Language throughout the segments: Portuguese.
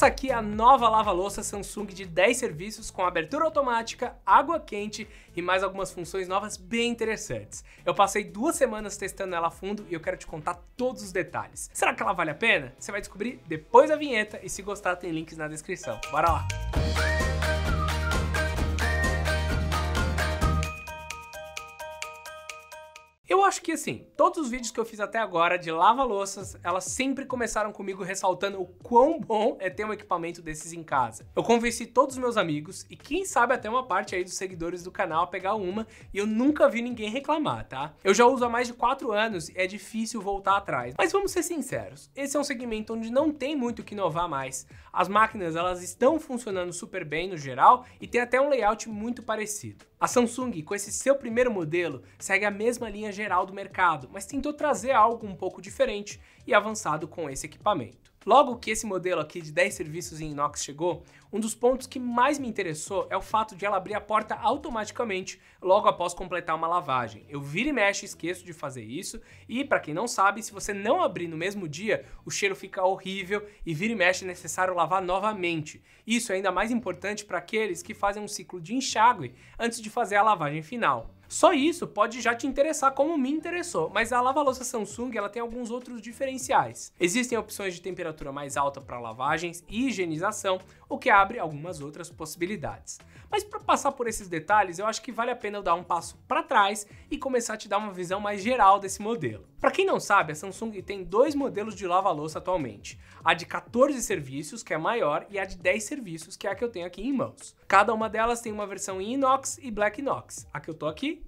Essa aqui é a nova lava-louça Samsung de 10 serviços com abertura automática, água quente e mais algumas funções novas bem interessantes. Eu passei duas semanas testando ela a fundo e eu quero te contar todos os detalhes. Será que ela vale a pena? Você vai descobrir depois da vinheta e se gostar tem links na descrição. Bora lá! Música acho que assim, todos os vídeos que eu fiz até agora de lava-louças, elas sempre começaram comigo ressaltando o quão bom é ter um equipamento desses em casa. Eu convenci todos os meus amigos e quem sabe até uma parte aí dos seguidores do canal a pegar uma e eu nunca vi ninguém reclamar, tá? Eu já uso há mais de 4 anos e é difícil voltar atrás. Mas vamos ser sinceros, esse é um segmento onde não tem muito o que inovar mais. As máquinas elas estão funcionando super bem no geral e tem até um layout muito parecido. A Samsung, com esse seu primeiro modelo, segue a mesma linha geral do mercado, mas tentou trazer algo um pouco diferente e avançado com esse equipamento. Logo que esse modelo aqui de 10 serviços em inox chegou, um dos pontos que mais me interessou é o fato de ela abrir a porta automaticamente logo após completar uma lavagem. Eu viro e mexo, esqueço de fazer isso, e para quem não sabe, se você não abrir no mesmo dia, o cheiro fica horrível e vira e mexe é necessário lavar novamente. Isso é ainda mais importante para aqueles que fazem um ciclo de enxágue antes de fazer a lavagem final. Só isso pode já te interessar como me interessou, mas a lava-louça Samsung ela tem alguns outros diferenciais. Existem opções de temperatura mais alta para lavagens e higienização, o que abre algumas outras possibilidades. Mas para passar por esses detalhes, eu acho que vale a pena eu dar um passo para trás e começar a te dar uma visão mais geral desse modelo. Para quem não sabe, a Samsung tem dois modelos de lava-louça atualmente: a de 14 serviços, que é maior, e a de 10 serviços, que é a que eu tenho aqui em mãos. Cada uma delas tem uma versão em inox e black inox. A que eu tô aqui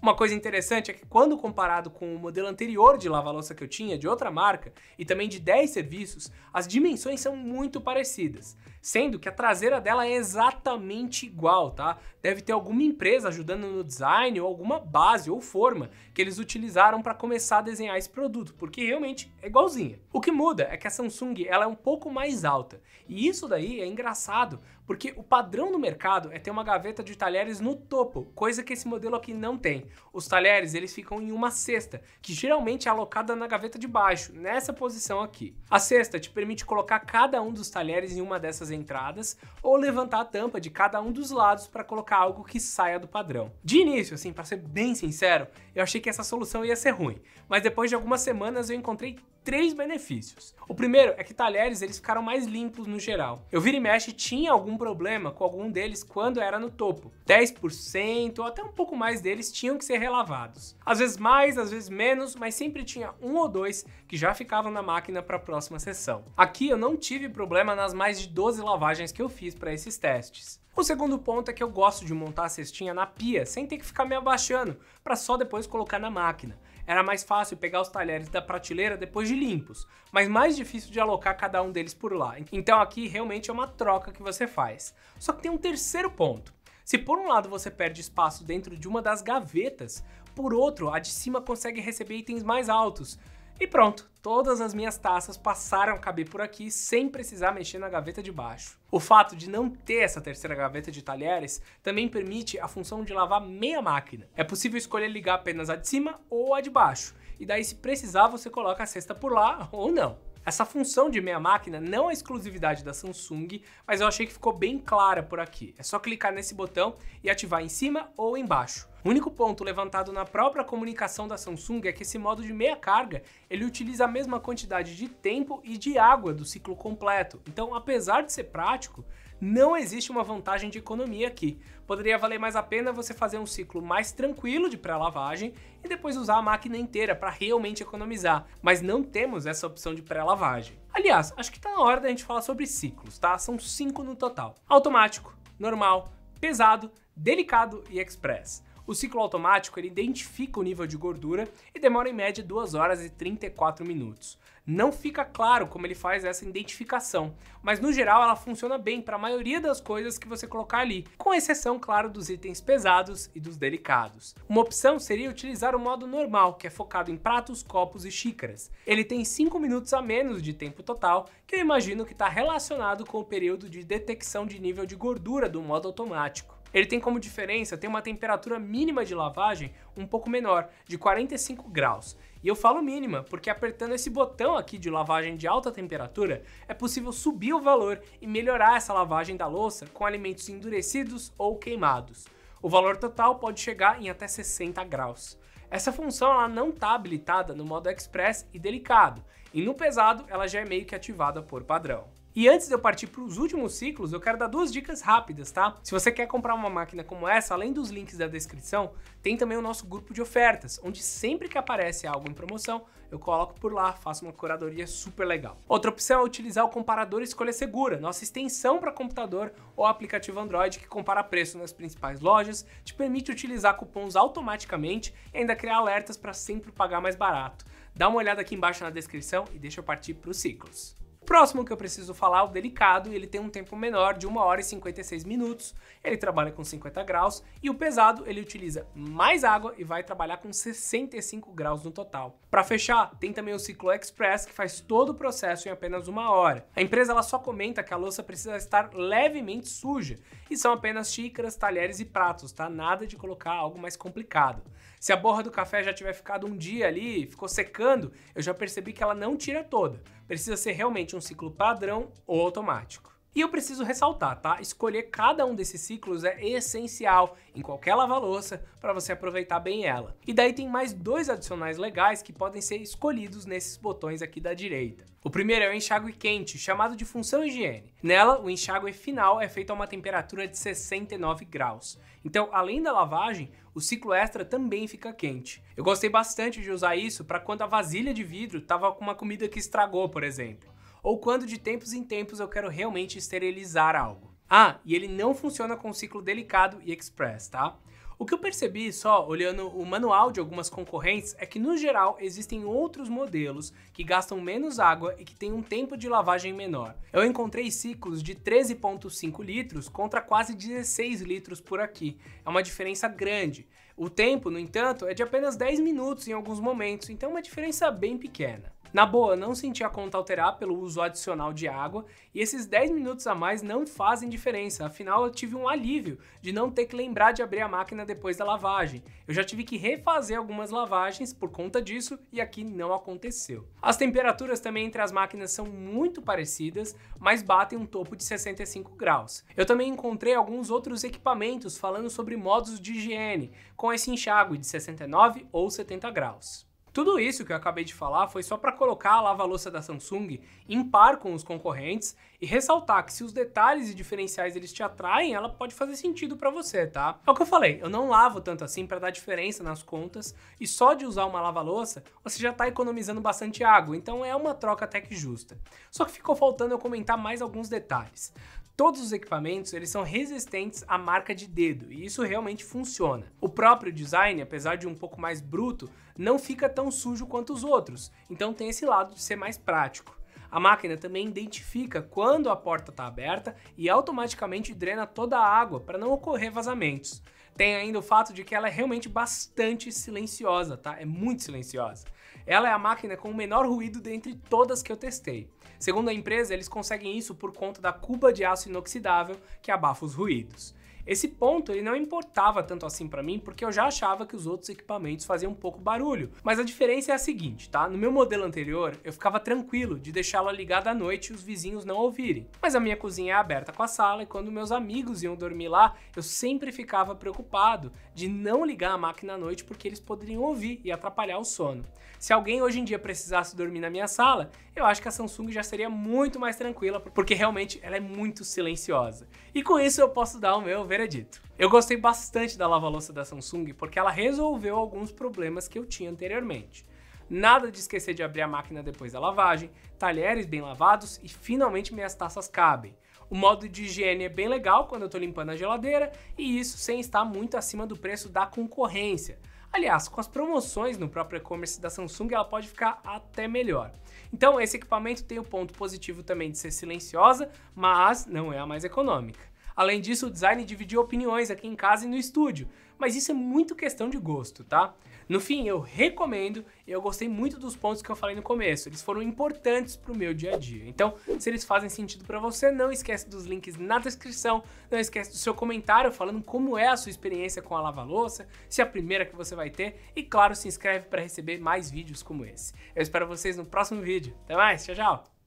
uma coisa interessante é que quando comparado com o modelo anterior de lava-louça que eu tinha, de outra marca, e também de 10 serviços, as dimensões são muito parecidas sendo que a traseira dela é exatamente igual, tá? Deve ter alguma empresa ajudando no design ou alguma base ou forma que eles utilizaram para começar a desenhar esse produto, porque realmente é igualzinha. O que muda é que a Samsung ela é um pouco mais alta, e isso daí é engraçado, porque o padrão do mercado é ter uma gaveta de talheres no topo, coisa que esse modelo aqui não tem. Os talheres eles ficam em uma cesta, que geralmente é alocada na gaveta de baixo, nessa posição aqui. A cesta te permite colocar cada um dos talheres em uma dessas entradas ou levantar a tampa de cada um dos lados para colocar algo que saia do padrão. De início, assim, para ser bem sincero, eu achei que essa solução ia ser ruim, mas depois de algumas semanas eu encontrei três benefícios. O primeiro é que talheres eles ficaram mais limpos no geral. Eu vira e mexe tinha algum problema com algum deles quando era no topo. 10% ou até um pouco mais deles tinham que ser relavados. Às vezes mais, às vezes menos, mas sempre tinha um ou dois que já ficavam na máquina para a próxima sessão. Aqui eu não tive problema nas mais de 12 lavagens que eu fiz para esses testes. O segundo ponto é que eu gosto de montar a cestinha na pia, sem ter que ficar me abaixando, para só depois colocar na máquina. Era mais fácil pegar os talheres da prateleira depois de limpos, mas mais difícil de alocar cada um deles por lá. Então aqui realmente é uma troca que você faz. Só que tem um terceiro ponto. Se por um lado você perde espaço dentro de uma das gavetas, por outro, a de cima consegue receber itens mais altos, e pronto, todas as minhas taças passaram a caber por aqui sem precisar mexer na gaveta de baixo. O fato de não ter essa terceira gaveta de talheres também permite a função de lavar meia máquina. É possível escolher ligar apenas a de cima ou a de baixo, e daí se precisar você coloca a cesta por lá ou não. Essa função de meia máquina não é exclusividade da Samsung, mas eu achei que ficou bem clara por aqui. É só clicar nesse botão e ativar em cima ou embaixo. O único ponto levantado na própria comunicação da Samsung é que esse modo de meia carga, ele utiliza a mesma quantidade de tempo e de água do ciclo completo. Então, apesar de ser prático, não existe uma vantagem de economia aqui. Poderia valer mais a pena você fazer um ciclo mais tranquilo de pré-lavagem e depois usar a máquina inteira para realmente economizar, mas não temos essa opção de pré-lavagem. Aliás, acho que está na hora da gente falar sobre ciclos, tá? São cinco no total: automático, normal, pesado, delicado e express. O ciclo automático ele identifica o nível de gordura e demora em média 2 horas e 34 minutos. Não fica claro como ele faz essa identificação, mas no geral ela funciona bem para a maioria das coisas que você colocar ali, com exceção, claro, dos itens pesados e dos delicados. Uma opção seria utilizar o modo normal, que é focado em pratos, copos e xícaras. Ele tem 5 minutos a menos de tempo total, que eu imagino que está relacionado com o período de detecção de nível de gordura do modo automático. Ele tem como diferença ter uma temperatura mínima de lavagem um pouco menor, de 45 graus. E eu falo mínima, porque apertando esse botão aqui de lavagem de alta temperatura, é possível subir o valor e melhorar essa lavagem da louça com alimentos endurecidos ou queimados. O valor total pode chegar em até 60 graus. Essa função ela não está habilitada no modo Express e Delicado, e no pesado ela já é meio que ativada por padrão. E antes de eu partir para os últimos ciclos, eu quero dar duas dicas rápidas, tá? Se você quer comprar uma máquina como essa, além dos links da descrição, tem também o nosso grupo de ofertas, onde sempre que aparece algo em promoção, eu coloco por lá, faço uma curadoria super legal. Outra opção é utilizar o comparador Escolha Segura, nossa extensão para computador ou aplicativo Android que compara preço nas principais lojas, te permite utilizar cupons automaticamente e ainda criar alertas para sempre pagar mais barato. Dá uma olhada aqui embaixo na descrição e deixa eu partir para os ciclos. Próximo que eu preciso falar, é o delicado, ele tem um tempo menor de 1 hora e 56 minutos, ele trabalha com 50 graus, e o pesado, ele utiliza mais água e vai trabalhar com 65 graus no total. Para fechar, tem também o Ciclo Express, que faz todo o processo em apenas uma hora. A empresa ela só comenta que a louça precisa estar levemente suja, e são apenas xícaras, talheres e pratos, tá? Nada de colocar algo mais complicado. Se a borra do café já tiver ficado um dia ali, ficou secando, eu já percebi que ela não tira toda Precisa ser realmente um ciclo padrão ou automático. E eu preciso ressaltar, tá? Escolher cada um desses ciclos é essencial em qualquer lava-louça para você aproveitar bem ela. E daí tem mais dois adicionais legais que podem ser escolhidos nesses botões aqui da direita. O primeiro é o enxágue quente, chamado de função higiene. Nela, o enxágue final é feito a uma temperatura de 69 graus. Então, além da lavagem, o ciclo extra também fica quente. Eu gostei bastante de usar isso para quando a vasilha de vidro estava com uma comida que estragou, por exemplo ou quando de tempos em tempos eu quero realmente esterilizar algo. Ah, e ele não funciona com ciclo delicado e express, tá? O que eu percebi só olhando o manual de algumas concorrentes é que, no geral, existem outros modelos que gastam menos água e que têm um tempo de lavagem menor. Eu encontrei ciclos de 13,5 litros contra quase 16 litros por aqui. É uma diferença grande. O tempo, no entanto, é de apenas 10 minutos em alguns momentos, então é uma diferença bem pequena. Na boa, não senti a conta alterar pelo uso adicional de água e esses 10 minutos a mais não fazem diferença, afinal eu tive um alívio de não ter que lembrar de abrir a máquina depois da lavagem. Eu já tive que refazer algumas lavagens por conta disso e aqui não aconteceu. As temperaturas também entre as máquinas são muito parecidas, mas batem um topo de 65 graus. Eu também encontrei alguns outros equipamentos falando sobre modos de higiene, com esse enxágue de 69 ou 70 graus. Tudo isso que eu acabei de falar foi só para colocar a lava-louça da Samsung em par com os concorrentes e ressaltar que se os detalhes e diferenciais eles te atraem, ela pode fazer sentido para você, tá? É o que eu falei, eu não lavo tanto assim para dar diferença nas contas e só de usar uma lava-louça, você já tá economizando bastante água, então é uma troca até que justa. Só que ficou faltando eu comentar mais alguns detalhes. Todos os equipamentos eles são resistentes à marca de dedo e isso realmente funciona. O próprio design, apesar de um pouco mais bruto, não fica tão sujo quanto os outros, então tem esse lado de ser mais prático. A máquina também identifica quando a porta está aberta e automaticamente drena toda a água para não ocorrer vazamentos. Tem ainda o fato de que ela é realmente bastante silenciosa, tá? É muito silenciosa. Ela é a máquina com o menor ruído dentre todas que eu testei. Segundo a empresa, eles conseguem isso por conta da cuba de aço inoxidável que abafa os ruídos. Esse ponto ele não importava tanto assim para mim, porque eu já achava que os outros equipamentos faziam um pouco barulho. Mas a diferença é a seguinte, tá? No meu modelo anterior, eu ficava tranquilo de deixá-la ligada à noite e os vizinhos não ouvirem. Mas a minha cozinha é aberta com a sala e quando meus amigos iam dormir lá, eu sempre ficava preocupado de não ligar a máquina à noite porque eles poderiam ouvir e atrapalhar o sono. Se alguém hoje em dia precisasse dormir na minha sala, eu acho que a Samsung já seria muito mais tranquila, porque realmente ela é muito silenciosa. E com isso eu posso dar o meu veredito. Eu gostei bastante da lava-louça da Samsung porque ela resolveu alguns problemas que eu tinha anteriormente. Nada de esquecer de abrir a máquina depois da lavagem, talheres bem lavados e finalmente minhas taças cabem. O modo de higiene é bem legal quando eu estou limpando a geladeira e isso sem estar muito acima do preço da concorrência. Aliás, com as promoções no próprio e-commerce da Samsung, ela pode ficar até melhor. Então, esse equipamento tem o ponto positivo também de ser silenciosa, mas não é a mais econômica. Além disso, o design dividiu opiniões aqui em casa e no estúdio mas isso é muito questão de gosto, tá? No fim, eu recomendo e eu gostei muito dos pontos que eu falei no começo. Eles foram importantes para o meu dia a dia. Então, se eles fazem sentido para você, não esquece dos links na descrição, não esquece do seu comentário falando como é a sua experiência com a lava-louça, se é a primeira que você vai ter e, claro, se inscreve para receber mais vídeos como esse. Eu espero vocês no próximo vídeo. Até mais, tchau, tchau!